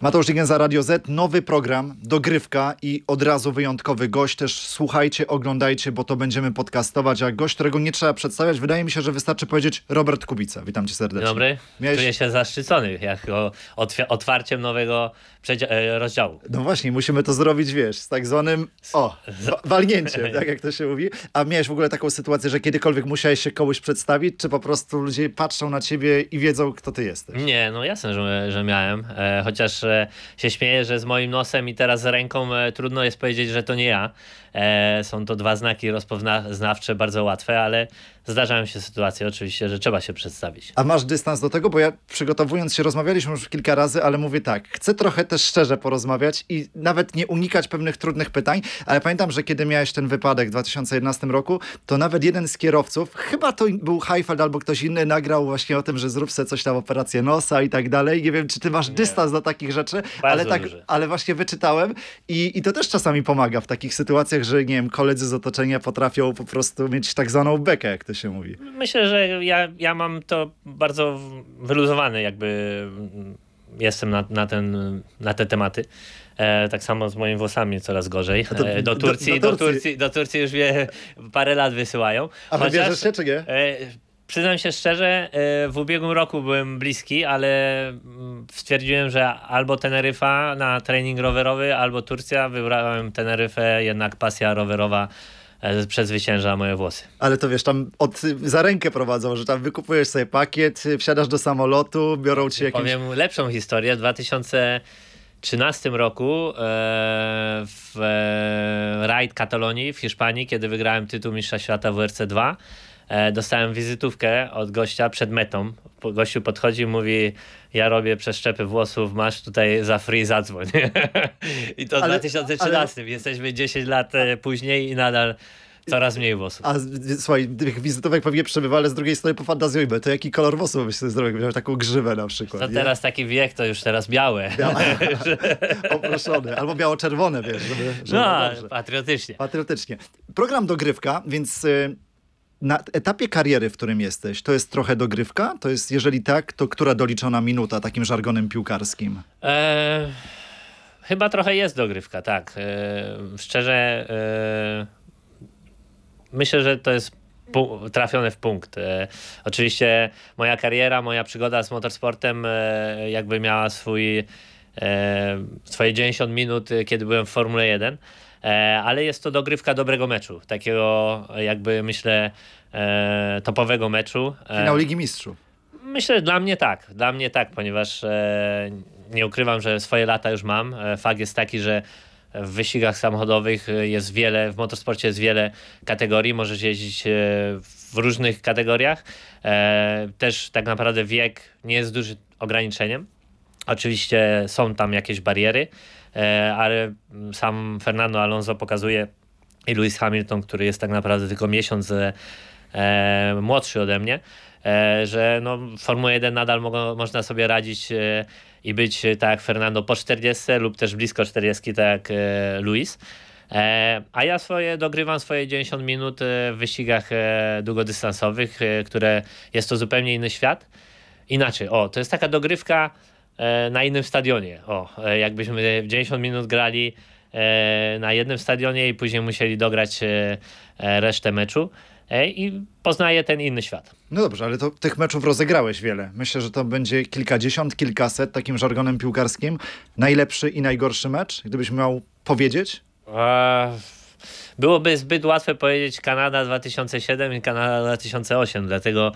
Mateusz Dzigenza, Radio Z, nowy program, dogrywka i od razu wyjątkowy gość. Też słuchajcie, oglądajcie, bo to będziemy podcastować, a gość, którego nie trzeba przedstawiać, wydaje mi się, że wystarczy powiedzieć Robert Kubica. Witam cię serdecznie. dobry, Miałeś... czuję się zaszczycony jak otwarciem nowego e, rozdziału. No właśnie, musimy to zrobić, wiesz, z tak zwanym, o, walnięciem, tak jak to się mówi. A miałeś w ogóle taką sytuację, że kiedykolwiek musiałeś się kogoś przedstawić, czy po prostu ludzie patrzą na ciebie i wiedzą, kto ty jesteś? Nie, no jasne, że, że miałem, e, chociaż się śmieję, że z moim nosem i teraz z ręką e, trudno jest powiedzieć, że to nie ja. E, są to dwa znaki rozpoznawcze bardzo łatwe, ale zdarzają się sytuacje oczywiście, że trzeba się przedstawić. A masz dystans do tego? Bo ja przygotowując się rozmawialiśmy już kilka razy, ale mówię tak, chcę trochę też szczerze porozmawiać i nawet nie unikać pewnych trudnych pytań, ale pamiętam, że kiedy miałeś ten wypadek w 2011 roku, to nawet jeden z kierowców, chyba to był Heifeld albo ktoś inny, nagrał właśnie o tym, że zrób sobie coś tam, operację nosa i tak dalej. Nie wiem, czy ty masz nie. dystans do takich rzeczy, ale, tak, ale właśnie wyczytałem i, i to też czasami pomaga w takich sytuacjach, że nie wiem, koledzy z otoczenia potrafią po prostu mieć tak zwaną bekę, jak to się mówi. Myślę, że ja, ja mam to bardzo wyluzowane, jakby mm, jestem na, na, ten, na te tematy. E, tak samo z moimi włosami coraz gorzej. E, do, Turcji, do, do, Turcji. do Turcji już wie parę lat wysyłają. A wybierzesz się czy nie? E, Przyznam się szczerze, e, w ubiegłym roku byłem bliski, ale mm, stwierdziłem, że albo Teneryfa na trening rowerowy, albo Turcja. Wybrałem Teneryfę, jednak pasja rowerowa e, przezwycięża moje włosy. Ale to wiesz, tam od, za rękę prowadzą, że tam wykupujesz sobie pakiet, wsiadasz do samolotu, biorą ci jakieś... Powiem lepszą historię. W 2013 roku e, w rajd Katalonii w Hiszpanii, kiedy wygrałem tytuł mistrza świata WRC 2, E, dostałem wizytówkę od gościa przed metą. Gościu podchodzi, i mówi, ja robię przeszczepy włosów, masz tutaj za free zadzwoń. I to w 2013, ale... jesteśmy 10 lat e, później i nadal coraz mniej włosów. A słuchaj, tych wizytówek pewnie przebywa, ale z drugiej strony pofantazjujmy, to jaki kolor włosów byś sobie zrobił? Miał taką grzywę na przykład. To nie? teraz taki wiek, to już teraz białe. Białe, Albo biało-czerwone, wiesz. Żeby, żeby no, dobrze. patriotycznie. Patriotycznie. Program Dogrywka, więc... Y, na etapie kariery, w którym jesteś, to jest trochę dogrywka? To jest, jeżeli tak, to która doliczona minuta takim żargonem piłkarskim? E, chyba trochę jest dogrywka, tak. E, szczerze, eee, myślę, że to jest trafione w punkt. E, oczywiście moja kariera, moja przygoda z motorsportem e, jakby miała swój e, swoje 90 minut, e, kiedy byłem w Formule 1. E, ale jest to dogrywka dobrego meczu, takiego jakby myślę e, topowego meczu. E, Finał Ligi Mistrzów. Myślę, że dla mnie tak, dla mnie tak, ponieważ nie ukrywam, że swoje lata już mam. Fakt jest taki, że w wyścigach samochodowych jest wiele, w motorsporcie jest wiele kategorii, możesz jeździć w różnych kategoriach. Też tak naprawdę wiek nie jest dużym ograniczeniem. Oczywiście są tam jakieś bariery, E, ale mm, sam Fernando Alonso pokazuje i Lewis Hamilton, który jest tak naprawdę tylko miesiąc e, e, młodszy ode mnie, że no, Formuła 1 nadal mogą, można sobie radzić i być tak jak Fernando po 40 lub też blisko 40, tak jak Luis. A ja swoje dogrywam swoje 90 minut w wyścigach długodystansowych, które jest to zupełnie inny świat. Inaczej, o, to jest taka dogrywka E, na innym stadionie. O, e, jakbyśmy 90 minut grali e, na jednym stadionie i później musieli dograć resztę meczu i poznaje ten inny świat. No dobrze, ale to tych meczów rozegrałeś wiele. Myślę, że to będzie kilkadziesiąt, kilkaset, takim żargonem piłkarskim. Najlepszy i najgorszy mecz, gdybyś miał powiedzieć? byłoby zbyt łatwe powiedzieć Kanada 2007 i Kanada 2008, dlatego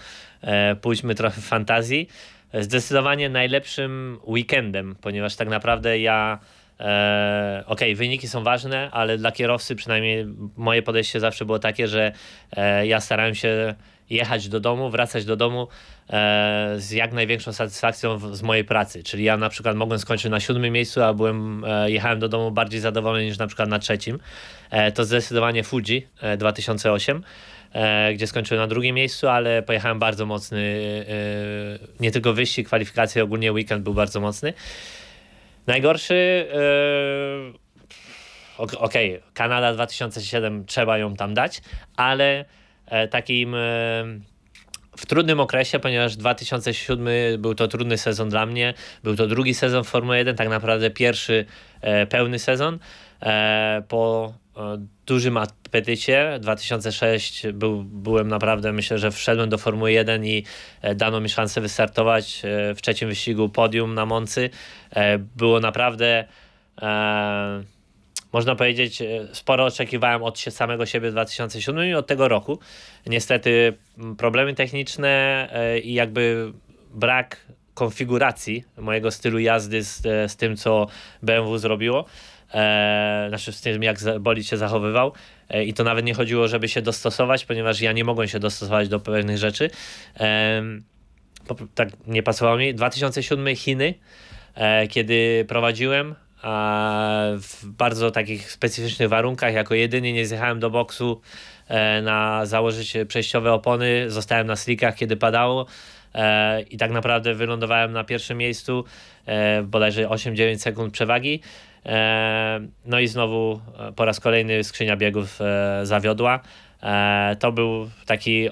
pójdźmy trochę w fantazji zdecydowanie najlepszym weekendem, ponieważ tak naprawdę ja. E, okej, okay, wyniki są ważne, ale dla kierowcy przynajmniej moje podejście zawsze było takie, że e, ja starałem się jechać do domu, wracać do domu e, z jak największą satysfakcją z mojej pracy. Czyli ja na przykład mogłem skończyć na siódmym miejscu, a byłem, jechałem do domu bardziej zadowolony niż na przykład na trzecim. to zdecydowanie Fuji 2008. E, gdzie skończyłem na drugim miejscu, ale pojechałem bardzo mocny, e, e, nie tylko wyścig, kwalifikacje, ogólnie weekend był bardzo mocny. Najgorszy, okej, okay, Kanada 2007, trzeba ją tam dać, ale takim w trudnym okresie, ponieważ 2007 był to trudny sezon dla mnie. Był to drugi sezon Formuły 1, tak naprawdę pierwszy pełny sezon. po dużym apetycie. 2006 był, byłem naprawdę, myślę, że wszedłem do Formuły 1 i e, dano mi szansę wystartować e, w trzecim wyścigu podium na Moncy. E, było naprawdę można powiedzieć, sporo oczekiwałem od samego siebie w 2007 i od tego roku. Niestety problemy techniczne i jakby brak konfiguracji mojego stylu jazdy z, z tym, co BMW zrobiło, e, znaczy z tym jak Bolit się zachowywał e, i to nawet nie chodziło, żeby się dostosować, ponieważ ja nie mogłem się dostosować do pewnych rzeczy. E, po, tak nie pasowało mi. 2007 Chiny, e, kiedy prowadziłem a w bardzo takich specyficznych warunkach, jako jedyny nie zjechałem do boksu e, na założyć przejściowe opony, zostałem na slickach, kiedy padało e, i tak naprawdę wylądowałem na pierwszym miejscu, e, bodajże 8-9 sekund przewagi. E, no i znowu e, po raz kolejny skrzynia biegów e, zawiodła. To był taki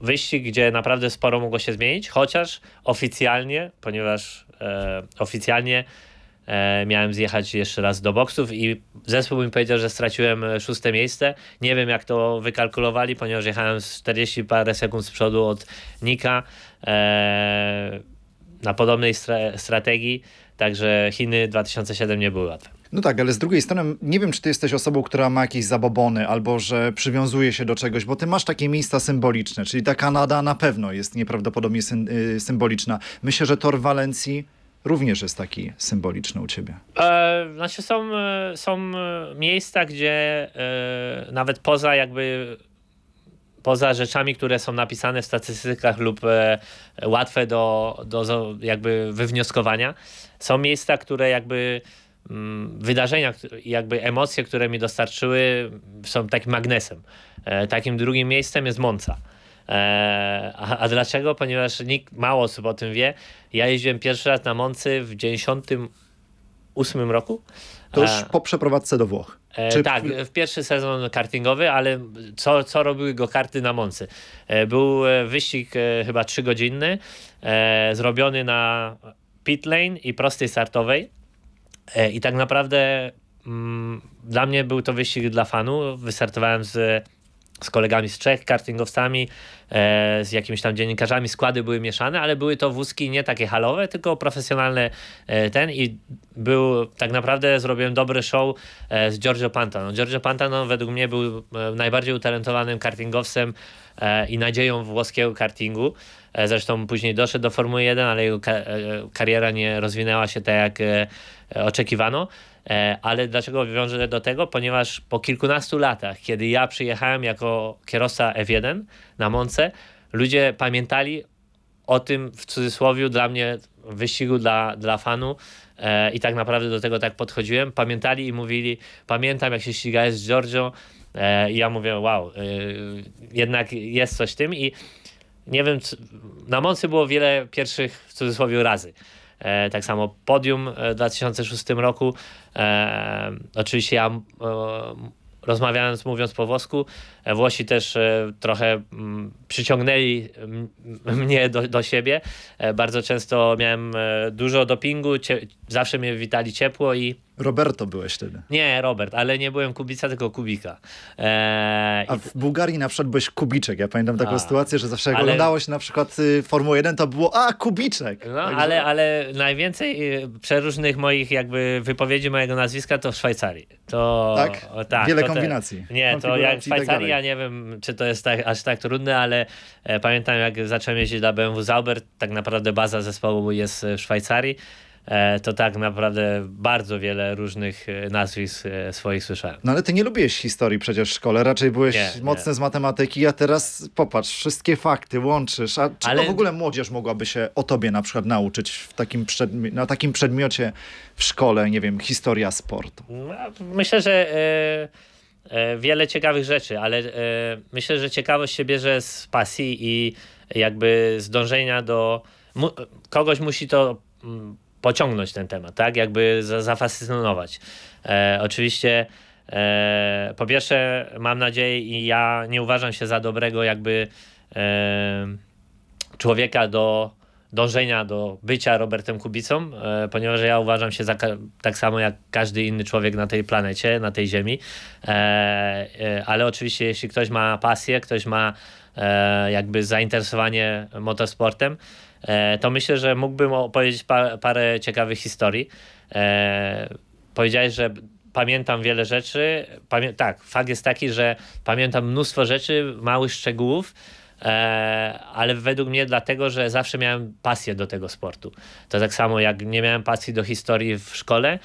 wyścig, gdzie naprawdę sporo mogło się zmienić, chociaż oficjalnie, ponieważ oficjalnie miałem zjechać jeszcze raz do boksów i zespół mi powiedział, że straciłem szóste miejsce. Nie wiem jak to wykalkulowali, ponieważ jechałem z 40 parę sekund z przodu od Nika na podobnej strategii. Także Chiny 2007 nie były łatwe. No tak, ale z drugiej strony nie wiem, czy ty jesteś osobą, która ma jakieś zabobony albo że przywiązuje się do czegoś, bo ty masz takie miejsca symboliczne, czyli ta Kanada na pewno jest nieprawdopodobnie sym y, symboliczna. Myślę, że tor Walencji również jest taki symboliczny u ciebie. E, znaczy są, e, są e, miejsca, gdzie e, nawet poza jakby poza rzeczami, które są napisane w statystykach lub e, łatwe do, do jakby wywnioskowania, są miejsca, które jakby mm, wydarzenia, jakby emocje, które mi dostarczyły, są takim magnesem. E, takim drugim miejscem jest Mąca. E, a, a dlaczego? Ponieważ nikt, mało osób o tym wie. Ja jeździłem pierwszy raz na Moncy w 98 2008 roku. To już po przeprowadzce do Włoch. E, Czy... Tak, w pierwszy sezon kartingowy, ale co, co robiły go karty na Moncy? E, był e, wyścig chyba trzygodzinny, zrobiony na pit lane i prostej startowej. I tak naprawdę mm, dla mnie był to wyścig dla fanów. Wystartowałem z z kolegami z Czech, kartingowcami, e, z jakimiś tam dziennikarzami, składy były mieszane, ale były to wózki nie takie halowe, tylko profesjonalne e, ten i był, tak naprawdę zrobiłem dobry show e, z Giorgio Pantano. Giorgio Pantano według mnie był e, najbardziej utalentowanym kartingowcem e, i nadzieją włoskiego kartingu. E, zresztą później doszedł do Formuły 1, ale jego ka kariera nie rozwinęła się tak, jak oczekiwano. E, ale dlaczego wiążę do tego? Ponieważ po kilkunastu latach, kiedy ja przyjechałem jako kierowca F1 na Monce, ludzie pamiętali o tym w cudzysłowie dla mnie wyścigu dla, dla fanu e, i tak naprawdę do tego tak podchodziłem. Pamiętali i mówili, pamiętam jak się ścigałeś z Giorgio e, i ja mówię, wow, jednak jest coś w tym i nie wiem, na Monce było wiele pierwszych w cudzysłowie razy. E, tak samo podium e, w 2006 roku. E, oczywiście ja rozmawiając, mówiąc po włosku, Włosi też trochę przyciągnęli mnie do, do siebie. Bardzo często miałem dużo dopingu, zawsze mnie witali ciepło i Roberto byłeś wtedy. Nie, Robert, ale nie byłem Kubica, tylko Kubika. Eee, A w Bułgarii na przykład byłeś Kubiczek. Ja pamiętam taką A, sytuację, że zawsze jak ale... oglądało się na przykład y, Formułę 1, to było A, Kubiczek! No, tak ale, ale najwięcej y, przeróżnych moich jakby wypowiedzi mojego nazwiska to w Szwajcarii. To, tak? O, tak Wiele kombinacji. Te, nie, to jak w tak Szwajcarii, ja nie wiem, czy to jest tak, aż tak trudne, ale e, pamiętam jak zacząłem jeździć dla BMW Zauber, tak naprawdę baza zespołu jest w Szwajcarii E, to tak naprawdę bardzo wiele różnych e, nazwisk e, swoich słyszałem. No ale ty nie lubiłeś historii przecież w szkole, raczej byłeś nie, mocny nie. z matematyki, a teraz popatrz, wszystkie fakty łączysz. A czego ale... w ogóle młodzież mogłaby się o tobie na przykład nauczyć w takim przedmi- na takim przedmiocie w szkole, nie wiem, historia sportu? No, myślę, że... Yy wiele ciekawych rzeczy, ale myślę, że ciekawość się bierze z pasji i jakby zdążenia do. kogoś musi to mm, pociągnąć ten temat, tak? Jakby za, zafascynować. E, oczywiście e, po pierwsze mam nadzieję i ja nie uważam się za dobrego jakby e, człowieka do dążenia do bycia Robertem Kubicą, e, ponieważ ja uważam się za tak samo jak każdy inny człowiek na tej planecie, na tej ziemi. E, e, ale oczywiście jeśli ktoś ma pasję, ktoś ma jakby zainteresowanie motorsportem, E, to myślę, że mógłbym opowiedzieć parę ciekawych historii. E, powiedziałeś, że pamiętam wiele rzeczy. Pamię tak, fakt jest taki, że pamiętam mnóstwo rzeczy, małych szczegółów, e, ale według mnie dlatego, że zawsze miałem pasję do tego sportu. To tak samo jak nie miałem pasji do historii w szkole,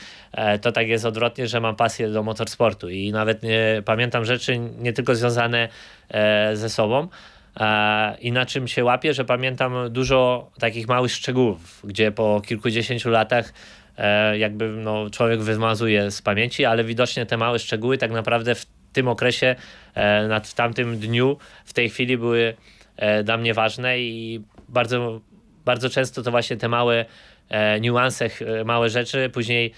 to tak jest odwrotnie, że mam pasję do motorsportu i nawet nie, pamiętam rzeczy nie tylko związane ze sobą, E, I na czym się łapię, że pamiętam dużo takich małych szczegółów, gdzie po kilkudziesięciu latach e, jakby no, człowiek wymazuje z pamięci, ale widocznie te małe szczegóły tak naprawdę w tym okresie, e, w tamtym dniu, w tej chwili były dla mnie ważne i bardzo, bardzo często to właśnie te małe niuanse, małe rzeczy później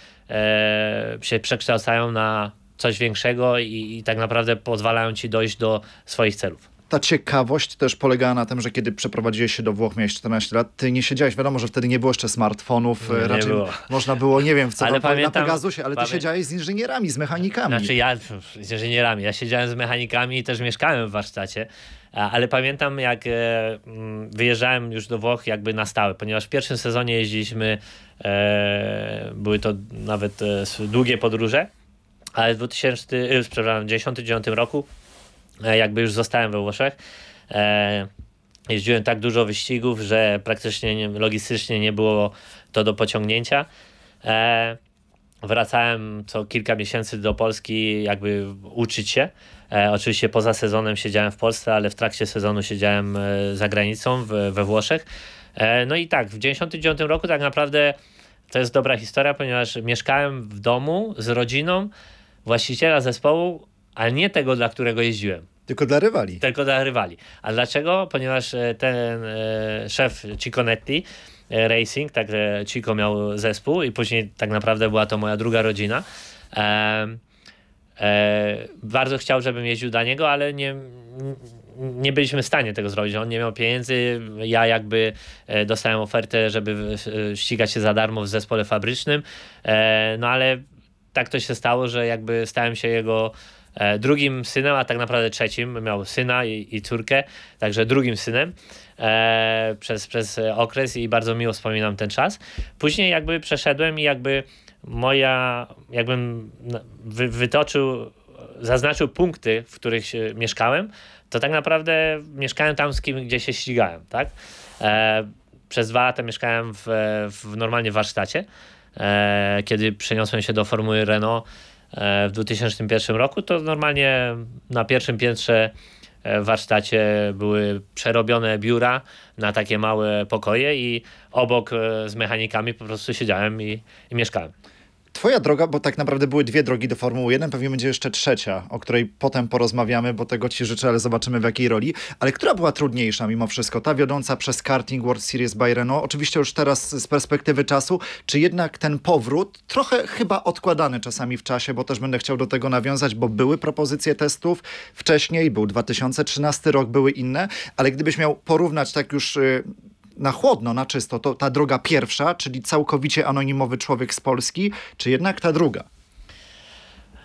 się przekształcają na coś większego i, i tak naprawdę pozwalają ci dojść do swoich celów ta ciekawość też polegała na tym, że kiedy przeprowadziłeś się do Włoch, miałeś 14 lat, ty nie siedziałeś, wiadomo, że wtedy nie było jeszcze smartfonów, nie, e, raczej było. można było, nie wiem, w co ale tam, pamiętam, na Pegasusie, ale ty pamię... siedziałeś z inżynierami, z mechanikami. Znaczy ja z inżynierami, ja siedziałem z mechanikami i też mieszkałem w warsztacie. Ale pamiętam, jak e, mm, wyjeżdżałem już do Włoch jakby na stałe, ponieważ w pierwszym sezonie jeździliśmy, e, były to nawet długie podróże, ale w 2000, przepraszam, 1999 roku E, jakby już zostałem we Włoszech. E, jeździłem tak dużo wyścigów, że praktycznie nie, logistycznie nie było to do pociągnięcia. E, wracałem co kilka miesięcy do Polski, jakby uczyć się. oczywiście poza sezonem siedziałem w Polsce, ale w trakcie sezonu siedziałem za granicą, w, we Włoszech. no i tak, w 1999 roku tak naprawdę to jest dobra historia, ponieważ mieszkałem w domu z rodziną właściciela zespołu, ale nie tego, dla którego jeździłem. Tylko dla rywali. Tylko dla rywali. A dlaczego? Ponieważ e, ten e, szef Ciconetti e, Racing, także Cico miał zespół i później tak naprawdę była to moja druga rodzina. bardzo chciał, żebym jeździł dla niego, ale nie, nie byliśmy w stanie tego zrobić. On nie miał pieniędzy. Ja jakby dostałem ofertę, żeby ścigać się za darmo w zespole fabrycznym. No ale tak to się stało, że jakby stałem się jego E, drugim synem, a tak naprawdę trzecim, miał syna i, i córkę, także drugim synem e, przez, przez okres i bardzo miło wspominam ten czas. Później jakby przeszedłem i jakby moja, jakbym wy, wytoczył, zaznaczył punkty, w których mieszkałem, to tak naprawdę mieszkałem tam z kim, gdzie się ścigałem, tak? E, przez dwa lata mieszkałem w, w normalnie warsztacie, e, kiedy przeniosłem się do formuły Renault E, w 2001 roku, to normalnie na pierwszym piętrze e, w warsztacie były przerobione biura na takie małe pokoje i obok e, z mechanikami po prostu siedziałem i, i mieszkałem. Twoja droga, bo tak naprawdę były dwie drogi do Formuły 1, pewnie będzie jeszcze trzecia, o której potem porozmawiamy, bo tego Ci życzę, ale zobaczymy w jakiej roli. Ale która była trudniejsza mimo wszystko? Ta wiodąca przez karting World Series by Renault, oczywiście już teraz z perspektywy czasu, czy jednak ten powrót, trochę chyba odkładany czasami w czasie, bo też będę chciał do tego nawiązać, bo były propozycje testów wcześniej, był 2013 rok, były inne, ale gdybyś miał porównać tak już... Yy, na chłodno, na czysto, to ta droga pierwsza, czyli całkowicie anonimowy człowiek z Polski, czy jednak ta druga?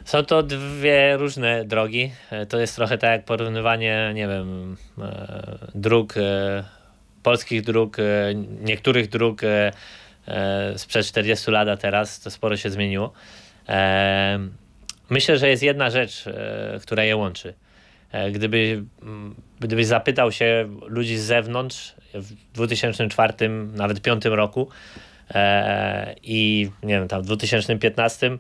Są to dwie różne drogi. E, to jest trochę tak jak porównywanie, nie wiem, e, dróg, e, polskich dróg, niektórych dróg sprzed 40 lat, a teraz to sporo się zmieniło. Myślę, że jest jedna rzecz, która je łączy. E, gdyby, mm, gdybyś zapytał się ludzi z zewnątrz w 2004, nawet 5 roku e, i nie wiem, tam w 2015,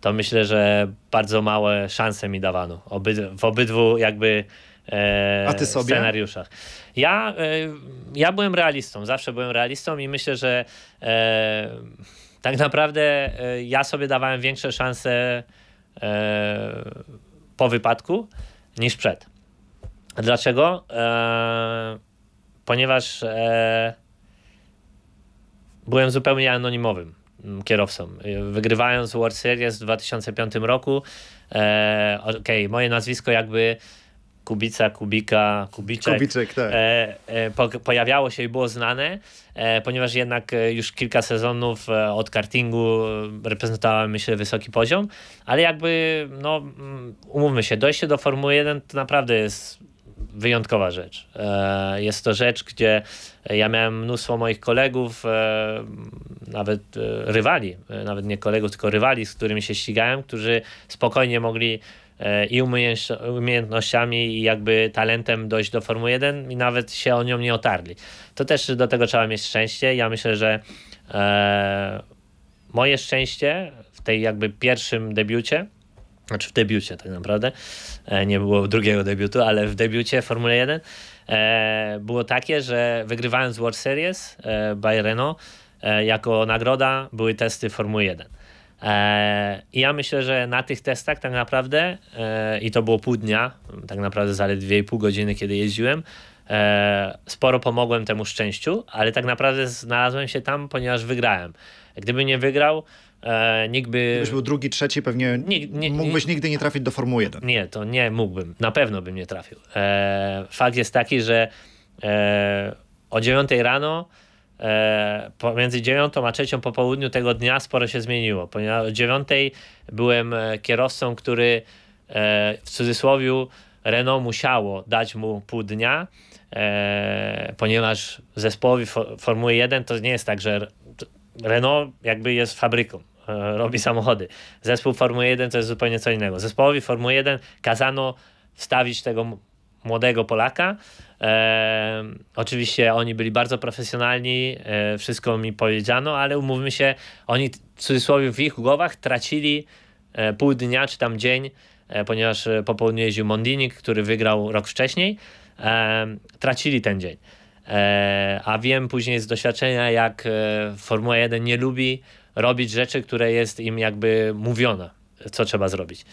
to myślę, że bardzo małe szanse mi dawano w obydwu jakby e, scenariuszach. Ja, e, ja byłem realistą, zawsze byłem realistą i myślę, że e, tak naprawdę e, ja sobie dawałem większe szanse po wypadku niż przed. Dlaczego? Eee, ponieważ eee, byłem zupełnie anonimowym mm, kierowcą. E, wygrywając World Series w 2005 roku, e, okej, okay, moje nazwisko jakby Kubica, Kubika, Kubiczek, Kubiczek tak. e, e, po, pojawiało się i było znane, e, ponieważ jednak e, już kilka sezonów e, od kartingu e, reprezentowałem, myślę, wysoki poziom, ale jakby, no, mm, umówmy się, dojście do Formuły 1 to naprawdę jest wyjątkowa rzecz. Jest to rzecz, gdzie ja miałem mnóstwo moich kolegów, nawet rywali, nawet nie kolegów, tylko rywali, z którymi się ścigałem, którzy spokojnie mogli E, i umiejętnościami i jakby talentem dojść do Formuły 1 i nawet się o nią nie otarli. To też do tego trzeba mieć szczęście. Ja myślę, że e, moje szczęście w tej jakby pierwszym debiucie, znaczy w debiucie tak naprawdę, e, nie było drugiego debiutu, ale w debiucie Formuły 1 e, było takie, że wygrywając World Series e, by Renault, e, jako nagroda były testy Formuły 1. E, I ja myślę, że na tych testach tak naprawdę, e, i to było pół dnia, tak naprawdę zaledwie pół godziny, kiedy jeździłem, e, sporo pomogłem temu szczęściu, ale tak naprawdę znalazłem się tam, ponieważ wygrałem. Gdybym nie wygrał, nikt by... Gdybyś był drugi, trzeci, pewnie nie, nie, mógłbyś nigdy nie trafić do Formuły 1. Nie, to nie mógłbym. Na pewno bym nie trafił. fakt jest taki, że o 9 rano e, pomiędzy 9 a 3 po południu tego dnia sporo się zmieniło, ponieważ o 9 byłem e, kierowcą, który e, w cudzysłowie Renault musiało dać mu pół dnia, e, ponieważ zespołowi for, Formuły 1 to nie jest tak, że Renault jakby jest fabryką, e, robi samochody. Zespół Formuły 1 to jest zupełnie co innego. Zespołowi Formuły 1 kazano wstawić tego młodego Polaka, E, oczywiście oni byli bardzo profesjonalni, e, wszystko mi powiedziano, ale umówmy się, oni w cudzysłowie w ich głowach tracili e, pół dnia czy tam dzień, e, ponieważ e, popołudnie jeździł Mondinik, który wygrał rok wcześniej, tracili ten dzień. E, a wiem później z doświadczenia, jak Formuła 1 nie lubi robić rzeczy, które jest im jakby mówione, co trzeba zrobić.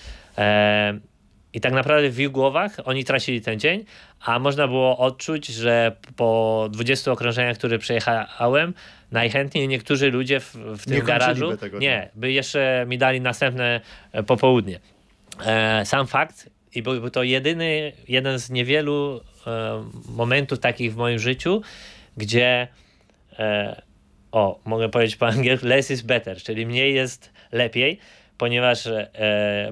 I tak naprawdę w ich głowach oni tracili ten dzień, a można było odczuć, że po 20 okrążeniach, które przejechałem, najchętniej niektórzy ludzie w, w tym nie garażu by nie, tak. by jeszcze mi dali następne e, popołudnie. E, sam fakt, i był, był to jedyny, jeden z niewielu e, momentów takich w moim życiu, gdzie e, o, mogę powiedzieć po angielsku, less is better, czyli mniej jest lepiej ponieważ e,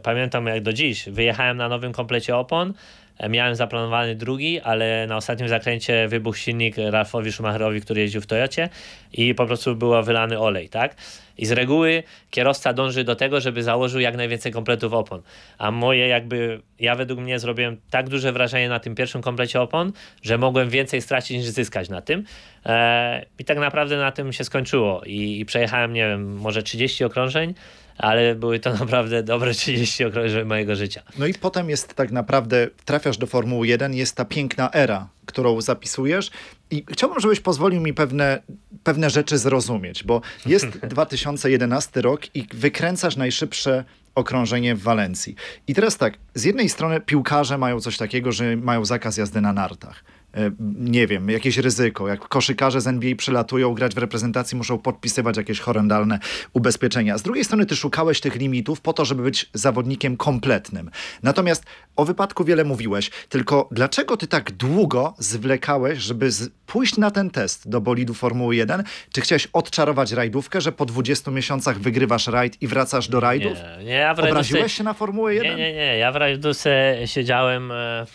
pamiętam jak do dziś, wyjechałem na nowym komplecie opon, e, Miałem zaplanowany drugi, ale na ostatnim zakręcie wybuchł silnik Ralfowi Schumacherowi, który jeździł w Toyocie i po prostu był wylany olej, tak? I z reguły kierowca dąży do tego, żeby założył jak najwięcej kompletów opon. A moje jakby, ja według mnie zrobiłem tak duże wrażenie na tym pierwszym komplecie opon, że mogłem więcej stracić niż zyskać na tym. E, I tak naprawdę na tym się skończyło. I, I, przejechałem, nie wiem, może 30 okrążeń ale były to naprawdę dobre 30 okrążeń mojego życia. No i potem jest tak naprawdę, trafiasz do Formuły 1, jest ta piękna era, którą zapisujesz. I chciałbym, żebyś pozwolił mi pewne, pewne rzeczy zrozumieć, bo jest 2011 rok i wykręcasz najszybsze okrążenie w Walencji. I teraz tak, z jednej strony piłkarze mają coś takiego, że mają zakaz jazdy na nartach. E, nie wiem, jakieś ryzyko. Jak koszykarze z NBA przylatują grać w reprezentacji, muszą podpisywać jakieś horrendalne ubezpieczenia. Z drugiej strony ty szukałeś tych limitów po to, żeby być zawodnikiem kompletnym. Natomiast o wypadku wiele mówiłeś, tylko dlaczego ty tak długo zwlekałeś, żeby pójść na ten test do bolidu Formuły 1? Czy chciałeś odczarować rajdówkę, że po 20 miesiącach wygrywasz rajd i wracasz do rajdów? Nie, nie ja w rajdówce... Obraziłeś się na Formułę 1? Nie, nie, nie. Ja w rajdówce siedziałem... E,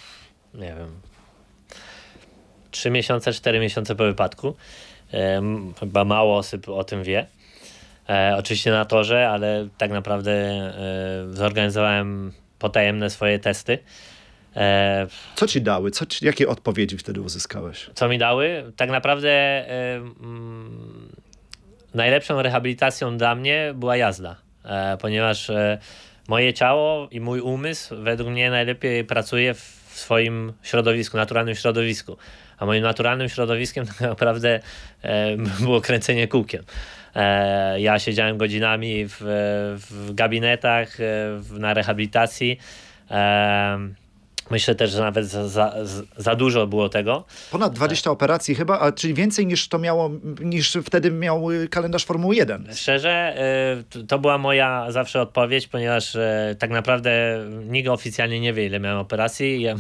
nie wiem, 3 miesiące, 4 miesiące po wypadku. Chyba mało osób o tym wie. E, oczywiście na torze, ale tak naprawdę e, zorganizowałem potajemne swoje testy. E, Co ci dały? Co ci, jakie odpowiedzi wtedy uzyskałeś? Co mi dały? Tak naprawdę najlepszą rehabilitacją dla mnie była jazda, ponieważ moje ciało i mój umysł według mnie najlepiej pracuje w swoim środowisku, naturalnym środowisku a moim naturalnym środowiskiem tak naprawdę e, było kręcenie kółkiem. E, ja siedziałem godzinami w, w gabinetach, e, na rehabilitacji. Myślę też, że nawet za, za, za, dużo było tego. Ponad 20 tak. operacji chyba, a czyli więcej niż to miało, niż wtedy miał y, kalendarz Formuły 1. Szczerze, y, to była moja zawsze odpowiedź, ponieważ y, tak naprawdę nikt oficjalnie nie wie, ile miałem operacji. Ja,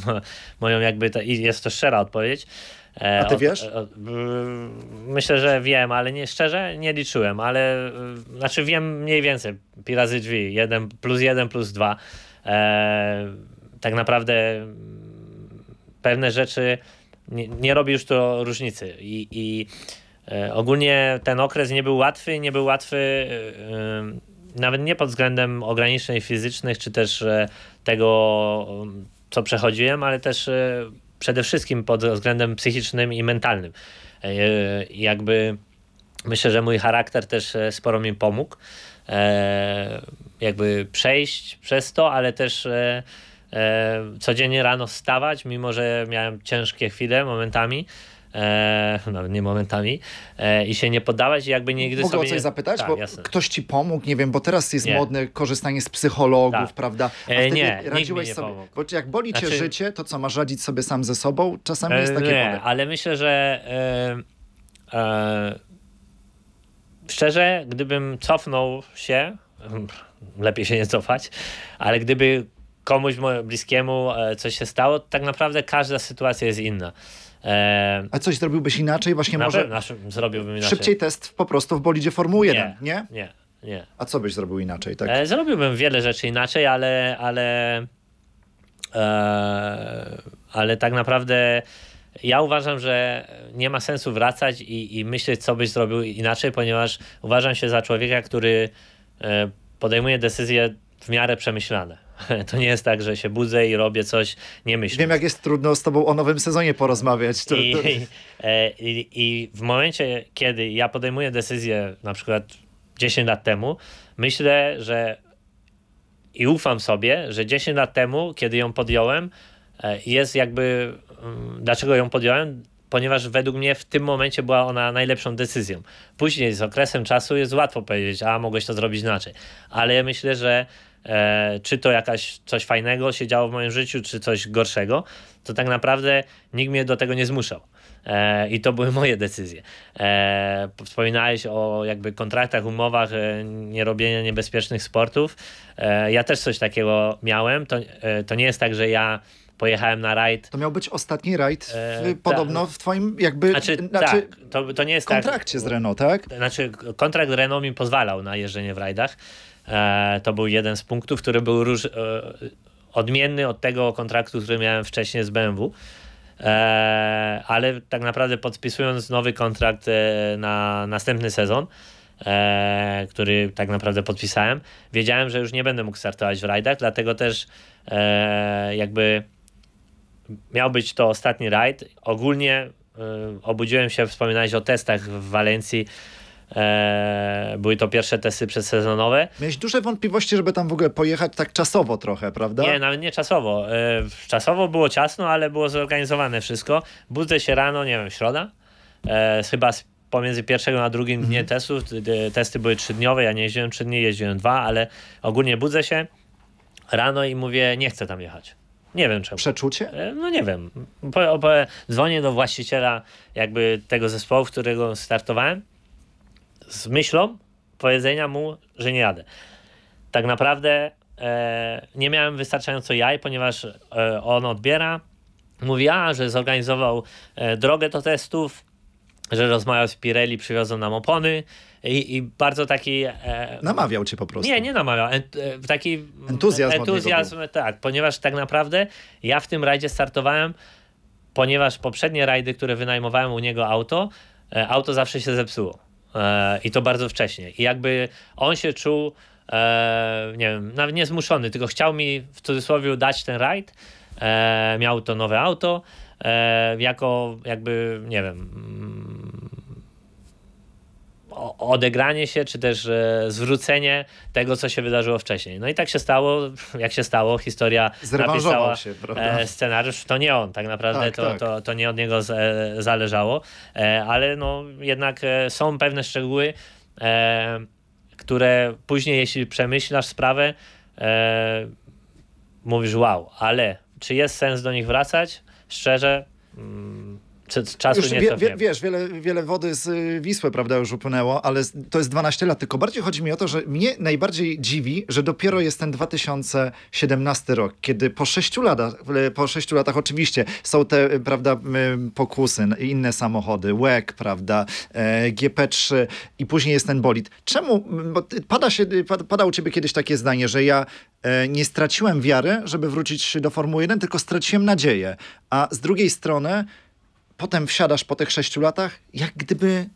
moją jakby to, jest to szczera odpowiedź. E, a ty wiesz? myślę, że wiem, ale nie, szczerze nie liczyłem, ale znaczy wiem mniej więcej, pi razy drzwi, jeden plus jeden plus dwa. E, tak naprawdę mm, pewne rzeczy nie, nie robi już to różnicy. I, i e, ogólnie ten okres nie był łatwy, nie był łatwy e, e, nawet nie pod względem ograniczeń fizycznych, czy też tego, mm, co przechodziłem, ale też przede wszystkim pod względem psychicznym i mentalnym. Jakby myślę, że mój charakter też sporo mi pomógł. Jakby przejść przez to, ale też E, codziennie rano wstawać, mimo że miałem ciężkie chwile momentami. E, no, nie momentami, e, i się nie poddawać i jakby nigdy Mogę sobie... Mogę o coś nie... zapytać? Tak, bo jasne. ktoś ci pomógł, nie wiem, bo teraz jest nie. modne korzystanie z psychologów, tak. prawda? A e, nie, radziłeś nie sobie, pomógł. Bo jak boli cię znaczy... życie, to co, masz radzić sobie sam ze sobą? Czasami e, jest takie... Nie, ale myślę, że e, szczerze, gdybym cofnął się, lepiej się nie cofać, ale gdyby komuś bliskiemu e, coś się stało, tak naprawdę każda sytuacja jest inna. E, A coś zrobiłbyś inaczej? Właśnie może znaczy, zrobiłbym inaczej. Szybciej test po prostu w bolidzie Formuły 1, nie? Nie, nie. A co byś zrobił inaczej? Tak? E, zrobiłbym wiele rzeczy inaczej, ale ale, ale tak naprawdę ja uważam, że nie ma sensu wracać i, i myśleć, co byś zrobił inaczej, ponieważ uważam się za człowieka, który podejmuje decyzje w miarę przemyślane. To nie jest tak, że się budzę i robię coś, nie myślę. Wiem, jak jest trudno z tobą o nowym sezonie porozmawiać. To, to... I, e, i, I w momencie, kiedy ja podejmuję decyzję, na przykład 10 lat temu, myślę, że i ufam sobie, że 10 lat temu, kiedy ją podjąłem, e, jest jakby. Mm, dlaczego ją podjąłem? Ponieważ według mnie w tym momencie była ona najlepszą decyzją. Później z okresem czasu jest łatwo powiedzieć, a mogłeś to zrobić inaczej. Ale ja myślę, że E, czy to jakaś coś fajnego się działo w moim życiu, czy coś gorszego, to tak naprawdę nikt mnie do tego nie zmuszał. E, I to były moje decyzje. E, wspominałeś o jakby kontraktach, umowach, nie robienia niebezpiecznych sportów. Ja też coś takiego miałem. To, to nie jest tak, że ja pojechałem na rajd. To miał być ostatni rajd, e, tak. podobno ta, w twoim jakby... Znaczy, tak, znaczy tak, to, to nie jest tak- kontrakcie tak, z Renault, tak? Znaczy kontrakt Renault mi pozwalał na jeżdżenie w rajdach, E, to był jeden z punktów, który był róż, e, odmienny od tego kontraktu, który miałem wcześniej z BMW. E, ale tak naprawdę podpisując nowy kontrakt na następny sezon, który tak naprawdę podpisałem, wiedziałem, że już nie będę mógł startować w rajdach, dlatego też jakby miał być to ostatni rajd. Ogólnie obudziłem się wspominać o testach w Walencji E, były to pierwsze testy przedsezonowe. Miałeś duże wątpliwości, żeby tam w ogóle pojechać tak czasowo trochę, prawda? Nie, nawet nie czasowo. E, czasowo było ciasno, ale było zorganizowane wszystko. Budzę się rano, nie wiem, środa. E, chyba z pomiędzy pierwszego a drugim dniem mhm. testów. Testy były trzydniowe, ja nie jeździłem trzy dni, jeździłem dwa, ale ogólnie budzę się rano i mówię, nie chcę tam jechać. Nie wiem czemu. Przeczucie? No nie wiem. Po, po, dzwonię do właściciela jakby tego zespołu, w którego startowałem z myślą powiedzenia mu, że nie jadę. Tak naprawdę e, nie miałem wystarczająco jaj, ponieważ e, on odbiera. Mówi, a, że zorganizował e, drogę do testów, że rozmawiał z Pirelli, przywiozą nam opony i, i bardzo taki... E, namawiał cię po prostu. Nie, nie namawiał. Ent, e, taki entuzjazm. Entuzjazm, tak, ponieważ tak naprawdę ja w tym rajdzie startowałem, ponieważ poprzednie rajdy, które wynajmowałem u niego auto, e, auto zawsze się zepsuło. E, i to bardzo wcześnie. I jakby on się czuł, e, nie wiem, nawet nie zmuszony, tylko chciał mi w cudzysłowie dać ten rajd. E, miał to nowe auto, jako jakby, nie wiem odegranie się, czy też e, zwrócenie tego, co się wydarzyło wcześniej. No i tak się stało, jak się stało, historia napisała się, e, prawda? scenariusz, to nie on tak naprawdę, tak, to, tak. To, to nie od niego e, zależało, ale no jednak są pewne szczegóły, które później, jeśli przemyślasz sprawę, mówisz wow, ale czy jest sens do nich wracać? Szczerze, mm, czasu już nie wie, wie, Wiesz, wiele, wiele wody z y, Wisły, prawda, już upłynęło, ale to jest 12 lat. Tylko bardziej chodzi mi o to, że mnie najbardziej dziwi, że dopiero jest ten 2017 rok, kiedy po 6 latach, po 6 latach oczywiście są te, y, prawda, pokusy, inne samochody, łek, prawda, e, GP3 i później jest ten bolid. Czemu, bo pada, się, y, pada u ciebie kiedyś takie zdanie, że ja e, nie straciłem wiary, żeby wrócić do Formuły 1, tylko straciłem nadzieję. A z drugiej strony potem wsiadasz po tych sześciu latach, jak gdyby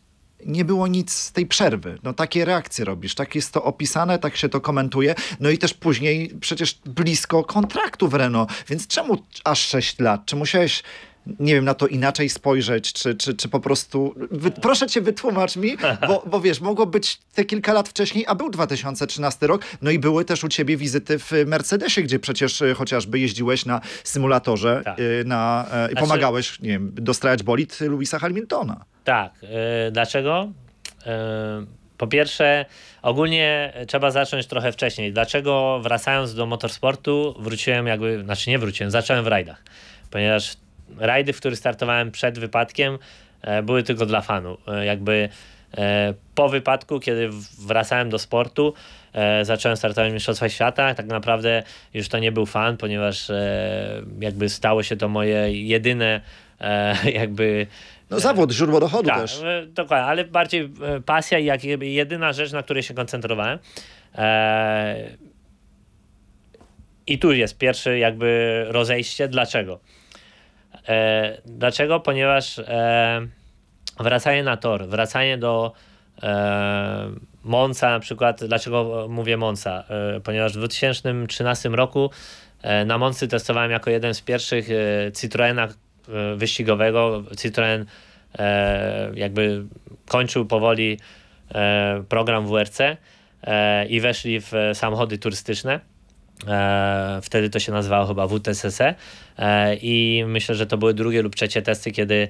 nie było nic z tej przerwy. No takie reakcje robisz, tak jest to opisane, tak się to komentuje. No i też później przecież blisko kontraktu w Renault, więc czemu aż 6 lat? Czy musiałeś nie wiem, na to inaczej spojrzeć, czy, czy, czy po prostu... Wy... proszę cię, wytłumacz mi, bo, bo wiesz, mogło być te kilka lat wcześniej, a był 2013 rok, no i były też u ciebie wizyty w Mercedesie, gdzie przecież e, chociażby jeździłeś na symulatorze tak. E, na, e, i znaczy... pomagałeś, nie wiem, dostrajać bolit Louisa Hamiltona. Tak. Yy, dlaczego? Yy, po pierwsze, ogólnie trzeba zacząć trochę wcześniej. Dlaczego wracając do motorsportu wróciłem jakby, znaczy nie wróciłem, zacząłem w rajdach. Ponieważ rajdy, w których startowałem przed wypadkiem, e, były tylko dla fanu. E, jakby e, po wypadku, kiedy wracałem do sportu, zacząłem startować w Mistrzostwach Świata. Tak naprawdę już to nie był fan, ponieważ jakby stało się to moje jedyne jakby no zawód, źródło dochodu tak, też. Dokładnie, ale bardziej pasja i jedyna rzecz, na której się koncentrowałem. I tu jest pierwsze jakby rozejście. Dlaczego? E, dlaczego? Ponieważ e, wracanie na tor, wracanie do e, na przykład, dlaczego mówię Mąca? E, ponieważ w 2013 roku e, na Moncy testowałem jako jeden z pierwszych e, Citroena e, wyścigowego. Citroen jakby kończył powoli program WRC i weszli w samochody turystyczne. E, wtedy to się nazywało chyba WTCC e. e, i myślę, że to były drugie lub trzecie testy, kiedy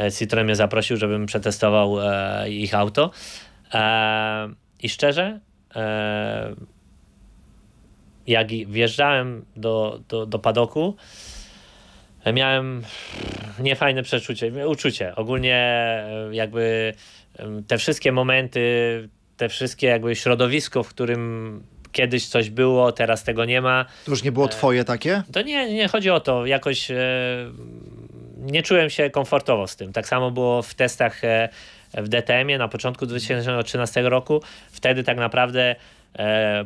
e, Citroen mnie zaprosił, żebym przetestował e, ich auto. E, I szczerze, jak wjeżdżałem do, do, do padoku, miałem niefajne przeczucie, uczucie. Ogólnie jakby te wszystkie momenty, te wszystkie jakby środowisko, w którym kiedyś coś było, teraz tego nie ma. To już nie było e, twoje takie? To nie, nie chodzi o to. Jakoś e, nie czułem się komfortowo z tym. Tak samo było w testach e, w DTM-ie na początku 2013 roku. Wtedy tak naprawdę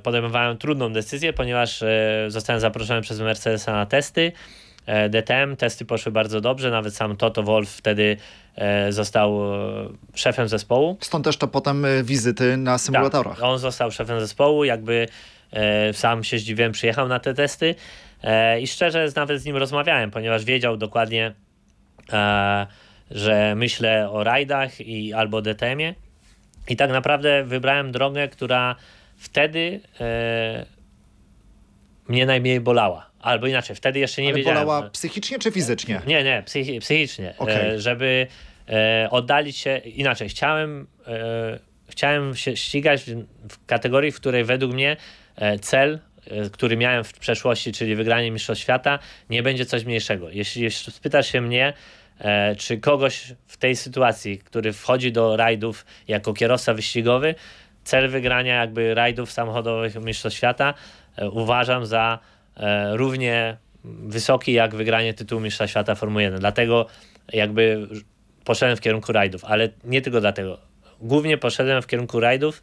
podejmowałem trudną decyzję, ponieważ zostałem zaproszony przez Mercedesa na testy. E, DTM. Testy poszły bardzo dobrze, nawet sam Toto Wolf wtedy e, został e, szefem zespołu. Stąd też to potem wizyty na tak, symulatorach. Tak, on został szefem zespołu, jakby sam się zdziwiłem, przyjechał na te testy i szczerze nawet z nim rozmawiałem, ponieważ wiedział dokładnie, że myślę o rajdach i albo DTM-ie. I tak naprawdę wybrałem drogę, która wtedy mnie najmniej bolała Albo inaczej, wtedy jeszcze nie Ale wiedziałem. bolała psychicznie czy fizycznie? Nie, nie, psychi psychicznie. E, okay. żeby e, oddalić się inaczej. Chciałem, e, chciałem się ścigać w kategorii, w której według mnie cel który miałem w przeszłości, czyli wygranie Mistrzostw Świata, nie będzie coś mniejszego. Jeśli, spytasz się mnie, czy kogoś w tej sytuacji, który wchodzi do rajdów jako kierowca wyścigowy, cel wygrania jakby rajdów samochodowych Mistrzostw Świata uważam za E, równie wysoki jak wygranie tytułu Mistrza Świata Formuły 1. Dlatego jakby poszedłem w kierunku rajdów, ale nie tylko dlatego. Głównie poszedłem w kierunku rajdów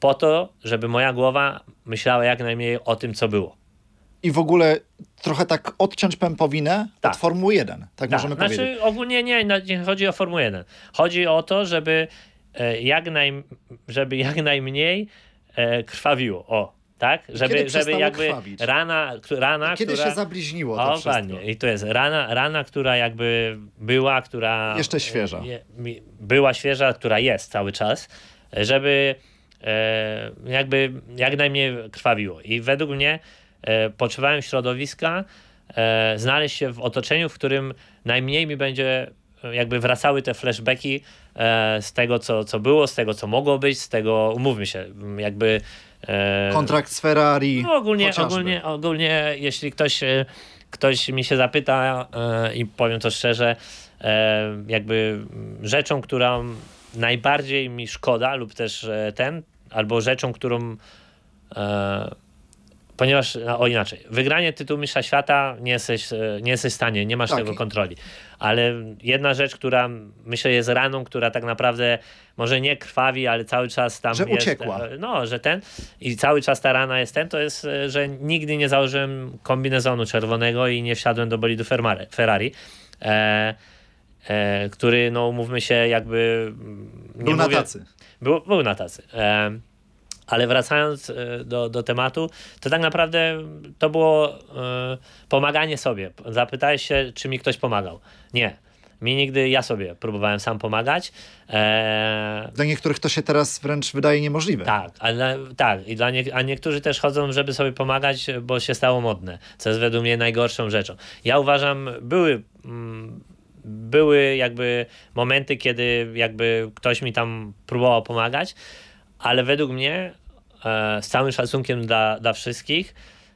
po to, żeby moja głowa myślała jak najmniej o tym, co było. I w ogóle trochę tak odciąć pępowinę tak. od Formuły 1, tak, tak. możemy znaczy, powiedzieć. Ogólnie nie, nie chodzi o Formułę 1. Chodzi o to, żeby e, jak, naj, żeby jak najmniej e, krwawiło. O, tak? Żeby, Kiedy żeby jakby kwabić? rana, rana Kiedy która... się zabliźniło to o, wszystko? Panie. I to jest rana, rana, która jakby była, która... Jeszcze świeża. była świeża, która jest cały czas, żeby e, jakby jak najmniej krwawiło. I według mnie e, środowiska, e, znaleźć się w otoczeniu, w którym najmniej mi będzie e, jakby wracały te flashbacki z tego, co, co było, z tego, co mogło być, z tego, umówmy się, jakby E, Kontrakt z Ferrari. No ogólnie, ogólnie, ogólnie, jeśli ktoś, e, ktoś mi się zapyta e, i powiem to szczerze, jakby rzeczą, która najbardziej mi szkoda, lub też ten, albo rzeczą, którą ponieważ, o inaczej, wygranie tytułu mistrza świata nie jesteś, e, nie jesteś w stanie, nie masz okay. Tak. tego kontroli. Ale jedna rzecz, która myślę jest raną, która tak naprawdę może nie krwawi, ale cały czas tam że jest. Uciekła. E, no, że ten i cały czas ta rana jest ten, to jest, e, że nigdy nie założyłem kombinezonu czerwonego i nie wsiadłem do bolidu Ferrari. E, e, który, no mówmy się, jakby... Mm, był na, był, był na tacy. Był, na tacy. Ale wracając e, do, do tematu, to tak naprawdę to było y, pomaganie sobie. Zapytałeś się, czy mi ktoś pomagał. Nie. Mi nigdy ja sobie próbowałem sam pomagać. Eee... Dla niektórych to się teraz wręcz wydaje niemożliwe. Tak, ale, tak i dla nie, a niektórzy też chodzą, żeby sobie pomagać, bo się stało modne, co jest według mnie najgorszą rzeczą. Ja uważam, były. Mm, były jakby momenty, kiedy jakby ktoś mi tam próbował pomagać, ale według mnie, e, z całym szacunkiem dla, dla wszystkich,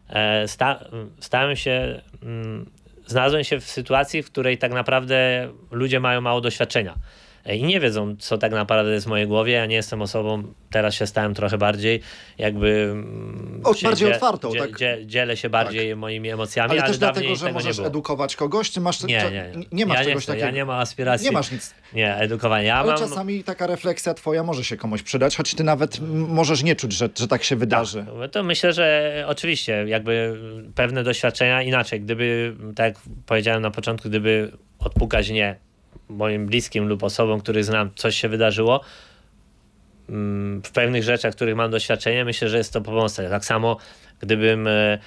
e, sta, stałem się, mm, znalazłem się w sytuacji, w której tak naprawdę ludzie mają mało doświadczenia. E, i nie wiedzą, co tak naprawdę jest w mojej głowie. Ja nie jestem osobą, teraz się stałem trochę bardziej, jakby. Mm, o, się, bardziej dzie, otwartą, dzie, tak? Dzie, dzielę się bardziej tak. moimi emocjami. Ale, ale też dlatego, że możesz edukować kogoś, czy masz. Nie, nie, nie. nie masz ja czegoś nie, takiego. Ja nie mam aspiracji. Nie masz nic. Nie, edukowania. Ja ale mam... czasami taka refleksja twoja może się komuś przydać, choć ty nawet możesz nie czuć, że, że tak się wydarzy. Tak. No to myślę, że oczywiście, jakby pewne doświadczenia inaczej. Gdyby, tak jak powiedziałem na początku, gdyby odpukać nie moim bliskim lub osobom, których znam, coś się wydarzyło, mm, w pewnych rzeczach, w których mam doświadczenie, myślę, że jest to pomocne. Tak samo, gdybym e,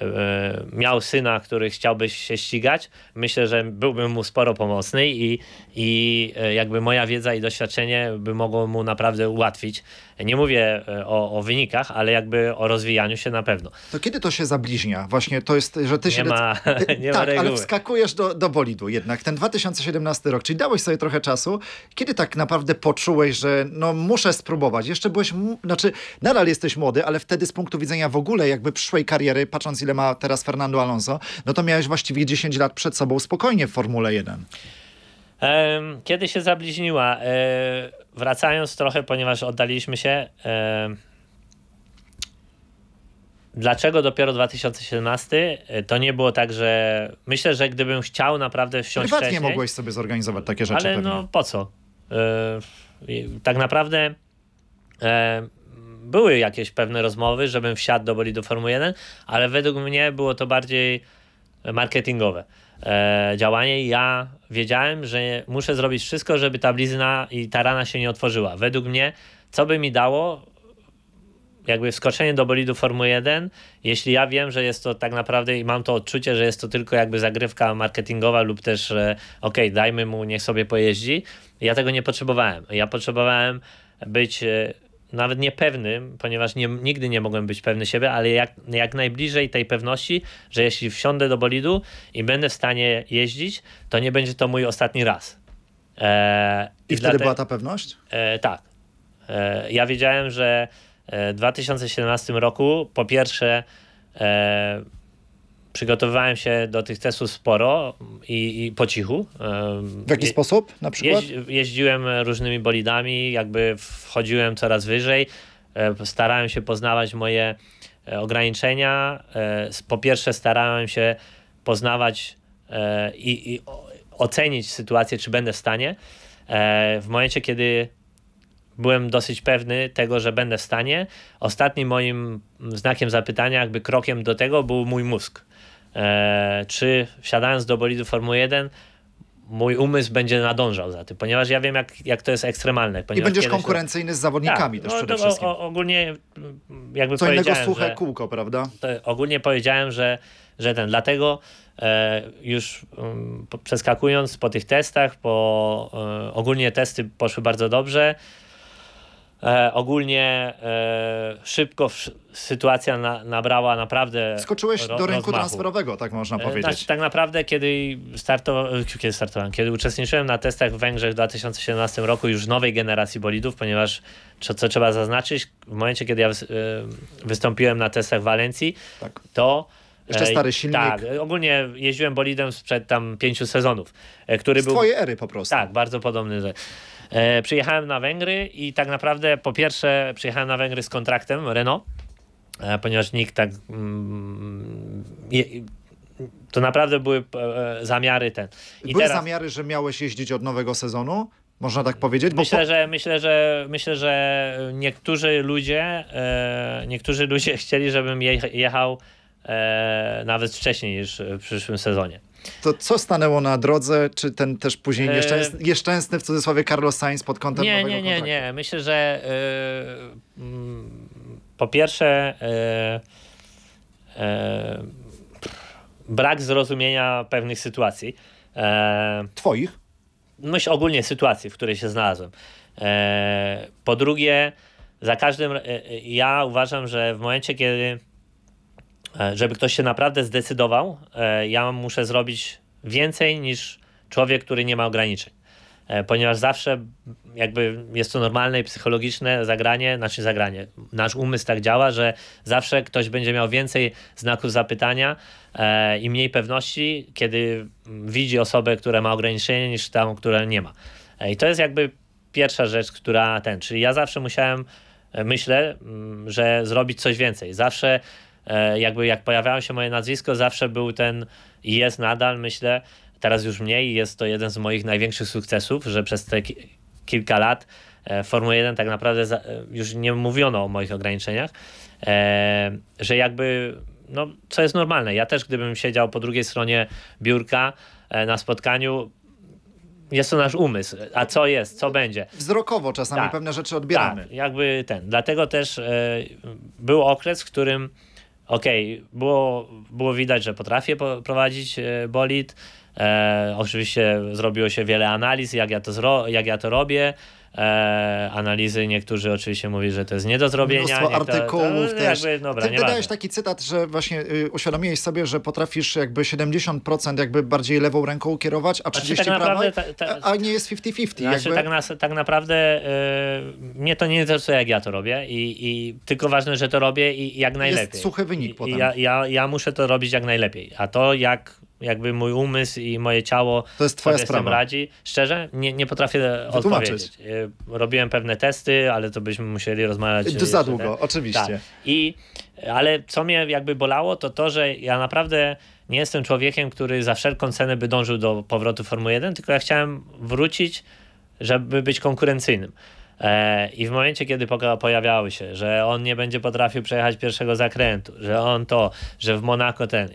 E, miał syna, który chciałby się ścigać, myślę, że byłbym mu sporo pomocny i, i e, jakby moja wiedza i doświadczenie by mogło mu naprawdę ułatwić. Nie mówię e, o, o wynikach, ale jakby o rozwijaniu się na pewno. To kiedy to się zabliźnia? Właśnie to jest, że ty nie się... Ma, ty, nie tak, ma ale wskakujesz do, do bolidu jednak. Ten 2017 rok, czyli dałeś sobie trochę czasu. Kiedy tak naprawdę poczułeś, że no muszę spróbować? Jeszcze byłeś, znaczy nadal jesteś młody, ale wtedy z punktu widzenia w ogóle jakby przyszłej kariery, patrząc ile ma teraz Fernando Alonso, no to miałeś właściwie 10 lat przed sobą spokojnie w Formule 1. Kiedy się zabliźniła? E, wracając trochę, ponieważ oddaliliśmy się. Dlaczego dopiero 2017? E, to nie było tak, że myślę, że gdybym chciał naprawdę wsiąść Prywatnie wcześniej... mogłeś sobie zorganizować takie rzeczy Ale no, pewnie. no po co? E, tak naprawdę były jakieś pewne rozmowy, żebym wsiadł do bolidu Formuły 1, ale według mnie było to bardziej marketingowe e, działanie. Ja wiedziałem, że muszę zrobić wszystko, żeby ta blizna i ta rana się nie otworzyła. Według mnie, co by mi dało jakby wskoczenie do bolidu Formuły 1, jeśli ja wiem, że jest to tak naprawdę i mam to odczucie, że jest to tylko jakby zagrywka marketingowa lub też e, okej, okay, dajmy mu, niech sobie pojeździ. Ja tego nie potrzebowałem. Ja potrzebowałem być e, nawet niepewnym, ponieważ nie, nigdy nie mogłem być pewny siebie, ale jak, jak najbliżej tej pewności, że jeśli wsiądę do bolidu i będę w stanie jeździć, to nie będzie to mój ostatni raz. E, I, i wtedy była ta pewność? E, tak. E, ja wiedziałem, że e, w 2017 roku po pierwsze e, przygotowywałem się do tych testów sporo i, i po cichu. W jaki Je, sposób na przykład? jeździłem różnymi bolidami, jakby wchodziłem coraz wyżej, e, starałem się poznawać moje e, ograniczenia. E, po pierwsze starałem się poznawać i, i ocenić sytuację, czy będę w stanie. W momencie, kiedy byłem dosyć pewny tego, że będę w stanie. Ostatnim moim znakiem zapytania, jakby krokiem do tego był mój mózg. E, czy wsiadając do bolidu Formuły 1 mój umysł będzie nadążał za tym, ponieważ ja wiem, jak, jak to jest ekstremalne. I będziesz konkurencyjny z zawodnikami tak, też no przede wszystkim. O, ogólnie mm, jakby Co innego suche kółko, prawda? ogólnie powiedziałem, że, że ten, dlatego e, już um, przeskakując po tych testach, po e, ogólnie testy poszły bardzo dobrze, E, ogólnie e, szybko w, sytuacja na, nabrała naprawdę. Skoczyłeś ro, do rynku rozmachu. transferowego, tak można e, powiedzieć. E, tak naprawdę, kiedy, startowa kiedy startowałem, kiedy uczestniczyłem na testach w Węgrzech w 2017 roku już nowej generacji bolidów, ponieważ co, co trzeba zaznaczyć, w momencie, kiedy ja e, wystąpiłem na testach w Walencji, tak. to. Jeszcze stary silnik. Tak, ogólnie jeździłem bolidem sprzed tam pięciu sezonów, który Z był... twojej ery po prostu. Tak, bardzo podobny. E, przyjechałem na Węgry i tak naprawdę po pierwsze przyjechałem na Węgry z kontraktem Renault, e, ponieważ nikt tak... Mm, je, to naprawdę były e, zamiary ten. I były teraz... zamiary, że miałeś jeździć od nowego sezonu? Można tak powiedzieć? Bo myślę, po... że, myślę, że, myślę, że niektórzy ludzie, e, niektórzy ludzie chcieli, żebym jechał e, nawet wcześniej niż w przyszłym sezonie. To co stanęło na drodze? Czy ten też później e, nieszczęsny, nieszczęsny w cudzysłowie Carlos Sainz pod kątem nie, nowego Nie, nie, nie. Myślę, że yy, po pierwsze yy, yy, brak zrozumienia pewnych sytuacji. Twoich? Myślę ogólnie sytuacji, w której się znalazłem. po drugie, za każdym ja uważam, że w momencie, kiedy E, żeby ktoś się naprawdę zdecydował, e, ja muszę zrobić więcej niż człowiek, który nie ma ograniczeń. E, ponieważ zawsze jakby jest to normalne i psychologiczne zagranie, znaczy zagranie. Nasz umysł tak działa, że zawsze ktoś będzie miał więcej znaków zapytania i mniej pewności, kiedy widzi osobę, która ma ograniczenie, niż tą, która nie ma. I to jest jakby pierwsza rzecz, która ten. Czyli ja zawsze musiałem, myślę, mm, że zrobić coś więcej. Zawsze E, jakby jak pojawiało się moje nazwisko, zawsze był ten i jest nadal, myślę, teraz już mniej, jest to jeden z moich największych sukcesów, że przez te ki kilka lat e, Formuły 1 tak naprawdę za, e, już nie mówiono o moich ograniczeniach, że jakby, no co jest normalne, ja też gdybym siedział po drugiej stronie biurka na spotkaniu, jest to nasz umysł. A co jest, co będzie? Wzrokowo czasami tak, pewne rzeczy odbieramy. Tak, jakby ten. Dlatego też e, był okres, w którym okej, okay, było, było widać, że potrafię prowadzić e, bolid. E, oczywiście zrobiło się wiele analiz, jak ja to, jak ja to robię e, analizy. Niektórzy oczywiście mówią, że to jest nie do zrobienia. Mnóstwo artykułów to, to też. Jakby, dobra, Ty nieważne. taki cytat, że właśnie y, uświadomiłeś sobie, że potrafisz jakby 70% jakby bardziej lewą ręką kierować, a 30% znaczy, tak ta, ta, a nie jest 50-50. Znaczy, tak, na, tak, naprawdę y, mnie to nie interesuje, jak ja to robię i, i tylko ważne, że to robię i jak najlepiej. Jest suchy wynik I, potem. Ja, ja, ja muszę to robić jak najlepiej, a to jak jakby mój umysł i moje ciało to jest twoja sprawa. radzi. Szczerze, nie, nie potrafię odpowiedzieć. Y, robiłem pewne testy, ale to byśmy musieli rozmawiać. To za y, długo, tak. oczywiście. Tak. I, ale co mnie jakby bolało, to to, że ja naprawdę nie jestem człowiekiem, który za wszelką cenę by dążył do powrotu Formuły 1, tylko ja chciałem wrócić, żeby być konkurencyjnym. E, I w momencie, kiedy pojawiały się, że on nie będzie potrafił przejechać pierwszego zakrętu, że on to, że w Monako ten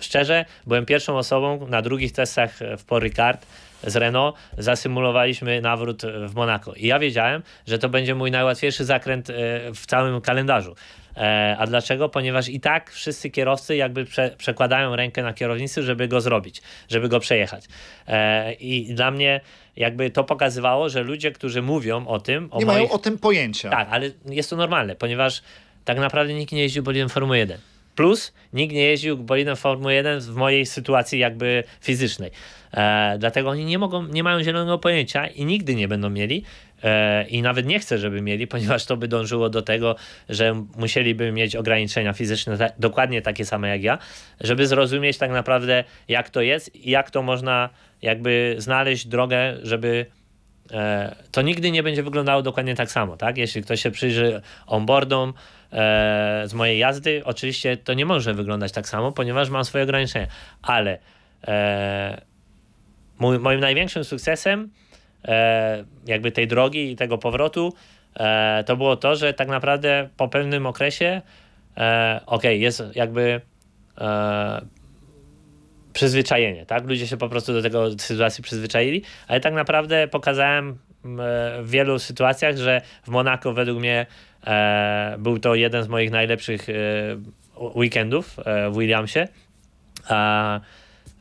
szczerze, byłem pierwszą osobą na drugich testach w kart z Renault zasymulowaliśmy nawrót w Monako. I ja wiedziałem, że to będzie mój najłatwiejszy zakręt e, w całym kalendarzu. E, a dlaczego? Ponieważ i tak wszyscy kierowcy jakby prze, przekładają rękę na kierownicy, żeby go zrobić, żeby go przejechać. E, I dla mnie jakby to pokazywało, że ludzie, którzy mówią o tym... O Nie moich... mają o tym pojęcia. Tak, ale jest to normalne, ponieważ tak naprawdę nikt nie jeździł bolidem Formuły 1. Plus nikt nie jeździł bolidem Formuły 1 w mojej sytuacji jakby fizycznej. E, dlatego oni nie mogą, nie mają zielonego pojęcia i nigdy nie będą mieli e, i nawet nie chcę, żeby mieli, ponieważ to by dążyło do tego, że musieliby mieć ograniczenia fizyczne dokładnie takie same jak ja, żeby zrozumieć tak naprawdę jak to jest i jak to można jakby znaleźć drogę, żeby e, to nigdy nie będzie wyglądało dokładnie tak samo, tak? Jeśli ktoś się przyjrzy onboardom, E, z mojej jazdy. Oczywiście to nie może wyglądać tak samo, ponieważ mam swoje ograniczenia, ale e, mój, moim największym sukcesem e, jakby tej drogi i tego powrotu to było to, że tak naprawdę po pewnym okresie okej, okay, jest jakby przyzwyczajenie, tak? Ludzie się po prostu do tego sytuacji przyzwyczaili, ale tak naprawdę pokazałem w wielu sytuacjach, że w Monako według mnie E, był to jeden z moich najlepszych e, weekendów e, w Williamsie.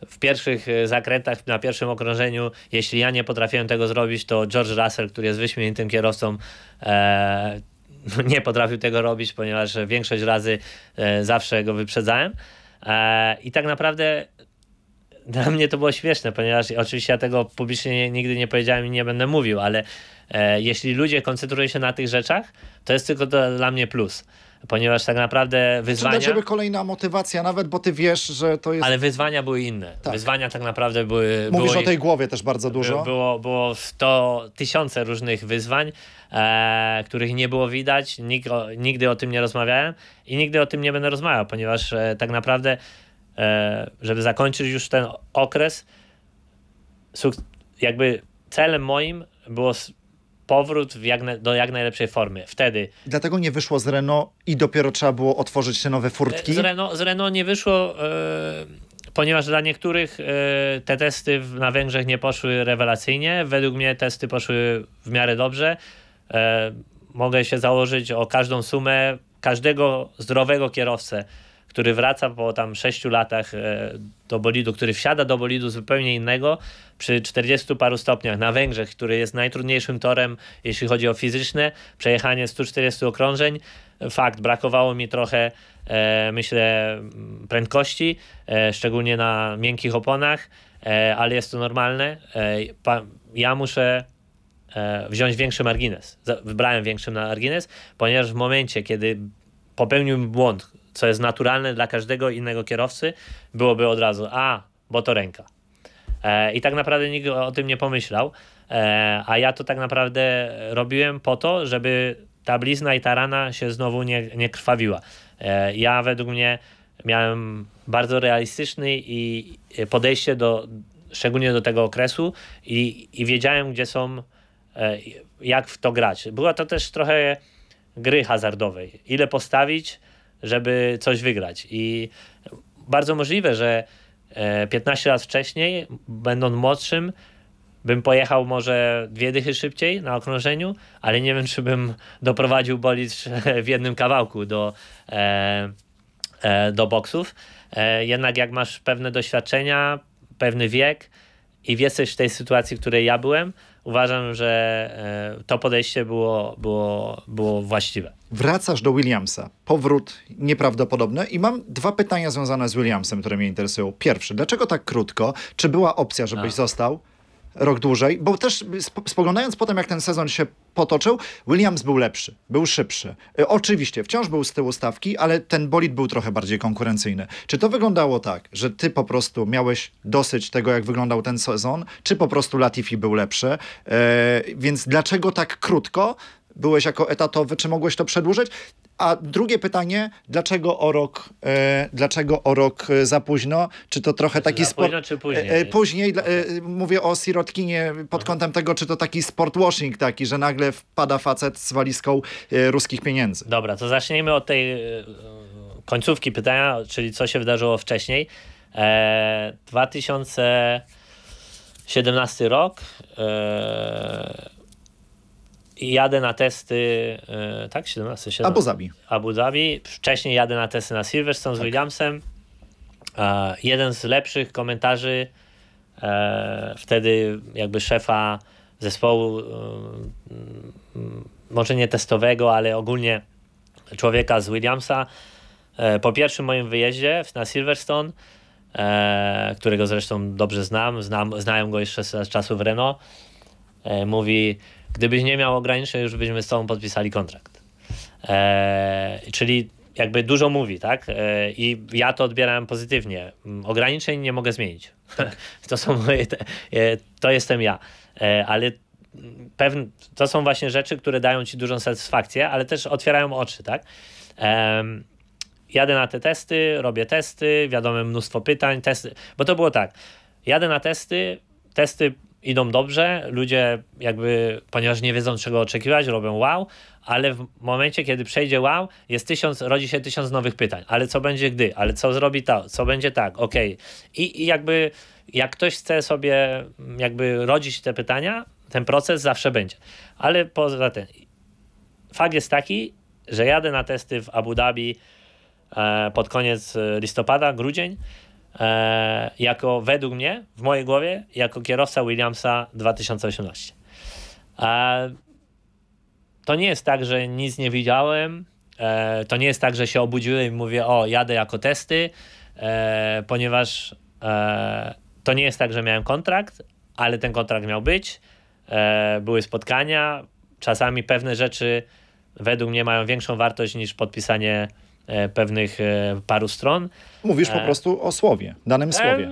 w pierwszych zakrętach, na pierwszym okrążeniu, jeśli ja nie potrafiłem tego zrobić, to George Russell, który jest wyśmienitym kierowcą, no, nie potrafił tego robić, ponieważ większość razy zawsze go wyprzedzałem. I tak naprawdę dla mnie to było śmieszne, ponieważ oczywiście ja tego publicznie nigdy nie powiedziałem i nie będę mówił, ale jeśli ludzie koncentrują się na tych rzeczach, to jest tylko dla mnie plus ponieważ tak naprawdę wyzwania... Czy dla ciebie kolejna motywacja nawet, bo ty wiesz, że to jest... Ale wyzwania były inne. Tak. Wyzwania tak naprawdę były... Mówisz było, o tej głowie też bardzo dużo. Było, było to tysiące różnych wyzwań, e, których nie było widać, nigdy o, nigdy o tym nie rozmawiałem i nigdy o tym nie będę rozmawiał, ponieważ e, tak naprawdę, e, żeby zakończyć już ten okres, jakby celem moim było powrót jak, do jak najlepszej formy. Wtedy. Dlatego nie wyszło z Renault i dopiero trzeba było otworzyć te nowe furtki? Z Renault, z Renault nie wyszło, yy, ponieważ dla niektórych e, te testy na Węgrzech nie poszły rewelacyjnie. Według mnie testy poszły w miarę dobrze. E, mogę się założyć o każdą sumę każdego zdrowego kierowcę który wraca po tam 6 latach e, do bolidu, który wsiada do bolidu zupełnie innego przy 40 paru stopniach na Węgrzech, który jest najtrudniejszym torem, jeśli chodzi o fizyczne, przejechanie 140 okrążeń. Fakt, brakowało mi trochę, e, myślę, mm, prędkości, e, szczególnie na miękkich oponach, ale jest to normalne. ja muszę wziąć większy margines. Wybrałem większy margines, ponieważ w momencie, kiedy popełniłem błąd, co jest naturalne dla każdego innego kierowcy, byłoby od razu, a, bo to ręka. E, I tak naprawdę nikt o tym nie pomyślał, e, a ja to tak naprawdę robiłem po to, żeby ta blizna i ta rana się znowu nie, nie krwawiła. E, ja według mnie miałem bardzo realistyczny i podejście do, szczególnie do tego okresu i, i wiedziałem, gdzie są, e, jak w to grać. Była to też trochę gry hazardowej. Ile postawić, żeby coś wygrać. I bardzo możliwe, że 15 e, lat wcześniej, będąc młodszym, bym pojechał może dwie dychy szybciej na okrążeniu, ale nie wiem, czy bym doprowadził bolid w jednym kawałku do, e, e, do boksów. Jednak jak masz pewne doświadczenia, pewny wiek i jesteś w tej sytuacji, w której ja byłem, uważam, że e, to podejście było, było, było właściwe. Wracasz do Williamsa. Powrót nieprawdopodobny. I mam dwa pytania związane z Williamsem, które mnie interesują. Pierwszy, dlaczego tak krótko? Czy była opcja, żebyś A. został? rok dłużej, bo też spoglądając potem, jak ten sezon się potoczył, Williams był lepszy, był szybszy. E, oczywiście, wciąż był z tyłu stawki, ale ten bolid był trochę bardziej konkurencyjny. Czy to wyglądało tak, że ty po prostu miałeś dosyć tego, jak wyglądał ten sezon, czy po prostu Latifi był lepszy? Eee, więc dlaczego tak krótko? byłeś jako etatowy, czy mogłeś to przedłużyć? A drugie pytanie, dlaczego o rok, e, dlaczego o rok e, za późno? Czy to trochę znaczy, taki sport... E, później? E, później e, mówię o sirotkinie pod Aha. kątem tego, czy to taki sport washing taki, że nagle wpada facet z walizką e, ruskich pieniędzy. Dobra, to zacznijmy od tej końcówki pytania, czyli co się wydarzyło wcześniej. 2017 rok jadę na testy, e, tak, 17, 17 Abu Dhabi. Abu Dhabi. Wcześniej jadę na testy na Silverstone tak. z Williamsem. E, jeden z lepszych komentarzy e, wtedy jakby szefa zespołu, może nie testowego, ale ogólnie człowieka z Williamsa. Po pierwszym moim wyjeździe na Silverstone, którego zresztą dobrze znam, znam znają go jeszcze z czasów Renault, mówi Gdybyś nie miał ograniczeń, już byśmy z tobą podpisali kontrakt. E, czyli jakby dużo mówi, tak? E, I ja to odbierałem pozytywnie. Mm, ograniczeń nie mogę zmienić. Tak. To są moje, e, to jestem ja. Ale pewne, to są właśnie rzeczy, które dają ci dużą satysfakcję, ale też otwierają oczy, tak? Jadę na te testy, robię testy, wiadomo, mnóstwo pytań, testy, bo to było tak. Jadę na testy, testy idą dobrze, ludzie jakby, ponieważ nie wiedzą czego oczekiwać, robią wow, ale w momencie, kiedy przejdzie wow, jest tysiąc, rodzi się tysiąc nowych pytań, ale co będzie gdy, ale co zrobi to, co będzie tak, okej. Okay. I, I jakby, jak ktoś chce sobie jakby rodzić te pytania, ten proces zawsze będzie. Ale poza tym, fakt jest taki, że jadę na testy w Abu Dhabi e, pod koniec e, listopada, grudzień, e, jako według mnie, w mojej głowie, jako kierowca Williamsa 2018. E, to nie jest tak, że nic nie widziałem, e, to nie jest tak, że się obudziłem i mówię, o, jadę jako testy, e, ponieważ e, to nie jest tak, że miałem kontrakt, ale ten kontrakt miał być, e, były spotkania, czasami pewne rzeczy według mnie mają większą wartość niż podpisanie pewnych paru stron. Mówisz po e. prostu o słowie, danym e, słowie.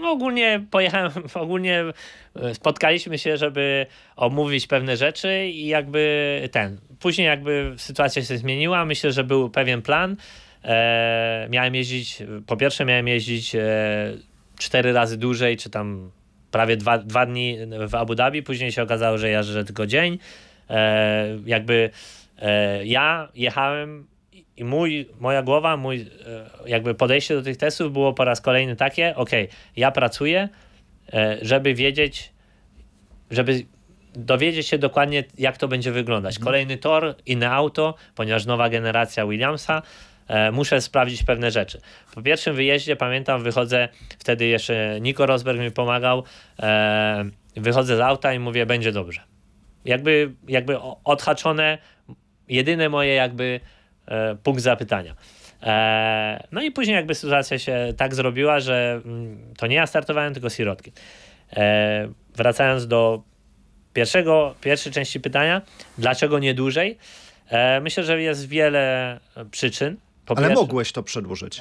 No ogólnie pojechałem, ogólnie e, spotkaliśmy się, żeby omówić pewne rzeczy i jakby ten. Później jakby sytuacja się zmieniła. Myślę, że był pewien plan. E, miałem jeździć, po pierwsze miałem jeździć cztery razy dłużej, czy tam prawie dwa, dni w Abu Dhabi. Później się okazało, że jeżdżę tylko dzień. E, jakby e, ja jechałem i mój, moja głowa, mój e, jakby podejście do tych testów było po raz kolejny takie, ok, ja pracuję, e, żeby wiedzieć, żeby dowiedzieć się dokładnie, jak to będzie wyglądać. Mhm. Kolejny tor, inne auto, ponieważ nowa generacja Williamsa, e, muszę sprawdzić pewne rzeczy. Po pierwszym wyjeździe, pamiętam, wychodzę, wtedy jeszcze Niko Rosberg mi pomagał, wychodzę z auta i mówię, będzie dobrze. Jakby, jakby odhaczone, jedyne moje jakby E, punkt zapytania. E, no i później jakby sytuacja się tak zrobiła, że mm, to nie ja startowałem, tylko środki. E, wracając do pierwszego, pierwszej części pytania, dlaczego nie dłużej? Myślę, że jest wiele przyczyn. Po ale pierwsze, mogłeś to przedłużyć.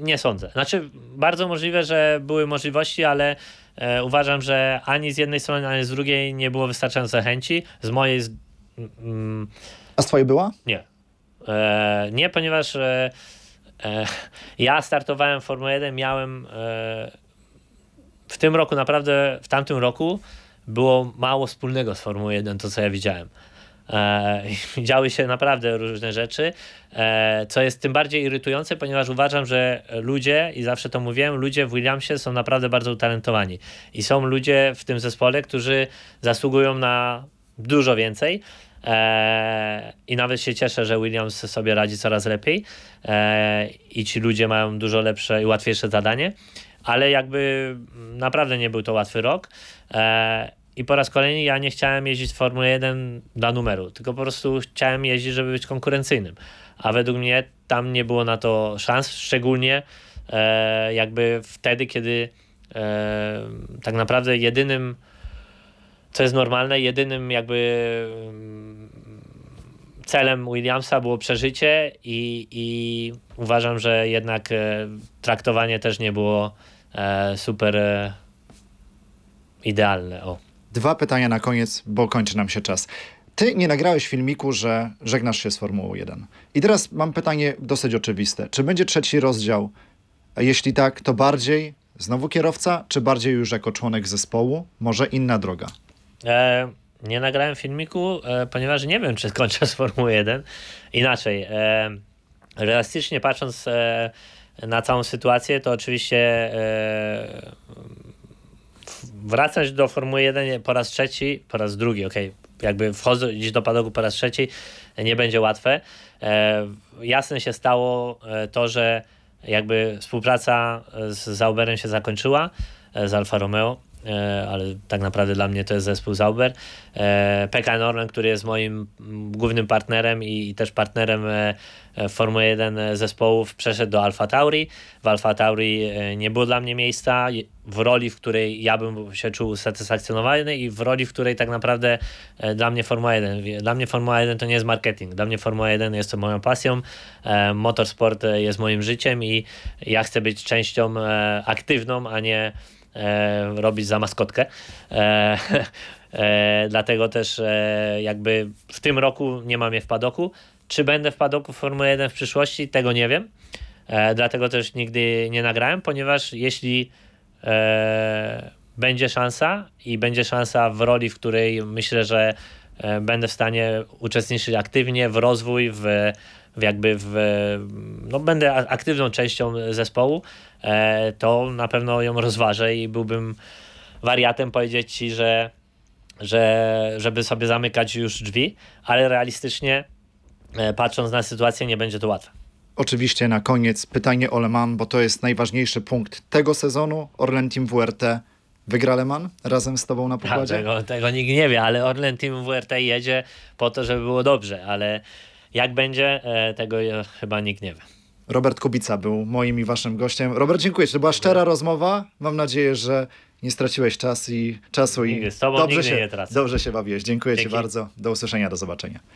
nie sądzę. Znaczy, bardzo możliwe, że były możliwości, ale uważam, że ani z jednej strony, ani z drugiej nie było wystarczająco chęci. Z mojej. Z, mm, mm, A z twojej była? Nie. E, nie, ponieważ e, e, ja startowałem w Formule 1, miałem w tym roku naprawdę, w tamtym roku było mało wspólnego z Formułą 1, to co ja widziałem. działy się naprawdę różne rzeczy, co jest tym bardziej irytujące, ponieważ uważam, że ludzie, i zawsze to mówiłem, ludzie w Williamsie są naprawdę bardzo utalentowani. I są ludzie w tym zespole, którzy zasługują na dużo więcej. E, I nawet się cieszę, że Williams sobie radzi coraz lepiej e, i ci ludzie mają dużo lepsze i łatwiejsze zadanie, ale jakby naprawdę nie był to łatwy rok. E, I po raz kolejny ja nie chciałem jeździć w Formule 1 dla numeru, tylko po prostu chciałem jeździć, żeby być konkurencyjnym. A według mnie tam nie było na to szans, szczególnie jakby wtedy, kiedy tak naprawdę jedynym co jest normalne, jedynym jakby mm, celem Williamsa było przeżycie i, i uważam, że jednak e, traktowanie też nie było e, super e, idealne. O. Dwa pytania na koniec, bo kończy nam się czas. Ty nie nagrałeś filmiku, że żegnasz się z Formułą 1. I teraz mam pytanie dosyć oczywiste. Czy będzie trzeci rozdział? jeśli tak, to bardziej znowu kierowca, czy bardziej już jako członek zespołu? Może inna droga? E, nie nagrałem filmiku, e, ponieważ nie wiem, czy skończę z Formuły 1. Inaczej, e, realistycznie patrząc e, na całą sytuację, to oczywiście e, wracać do Formuły 1 po raz trzeci, po raz drugi, okej, okay jakby wchodzić do padoku po raz trzeci nie będzie łatwe. E, jasne się stało e, to, że jakby współpraca z Zauberem się zakończyła, z Alfa Romeo. E, ale tak naprawdę dla mnie to jest zespół Zauber. E, PK Norman, który jest moim głównym partnerem i też partnerem e, Formuły 1 zespołów, przeszedł do Alfa Tauri. W Alfa Tauri nie było dla mnie miejsca w roli, w której ja bym się czuł satysfakcjonowany i w roli, w której tak naprawdę dla mnie Formuła 1. Dla mnie Formuła 1 to nie jest marketing. Dla mnie Formuła 1 jest to moją pasją. Motorsport jest moim życiem i ja chcę być częścią aktywną, a nie e, robić za maskotkę. E, e, dlatego też e, jakby w tym roku nie mam je w padoku. Czy będę w padoku Formuły 1 w przyszłości, tego nie wiem. E, dlatego też nigdy nie nagrałem, ponieważ jeśli e, będzie szansa i będzie szansa w roli, w której myślę, że będę w stanie uczestniczyć aktywnie w rozwój, w, w jakby w, no będę aktywną częścią zespołu, E, to na pewno ją rozważę i byłbym wariatem powiedzieć ci, że, że żeby sobie zamykać już drzwi, ale realistycznie e, patrząc na sytuację nie będzie to łatwe. Oczywiście na koniec pytanie o Le Mans, bo to jest najważniejszy punkt tego sezonu. Orlen Team WRT wygra Le Mans razem z tobą na pokładzie? tego, tego nikt nie wie, ale Orlen Team WRT jedzie po to, żeby było dobrze, ale jak będzie, e, tego chyba nikt nie wie. Robert Kubica był moim i waszym gościem. Robert, dziękuję To była szczera rozmowa. Mam nadzieję, że nie straciłeś czas i, czasu. Nigdy, i z tobą dobrze nigdy się, nie Dobrze się bawiłeś. Dziękuję Dzięki. ci bardzo. Do usłyszenia, do zobaczenia.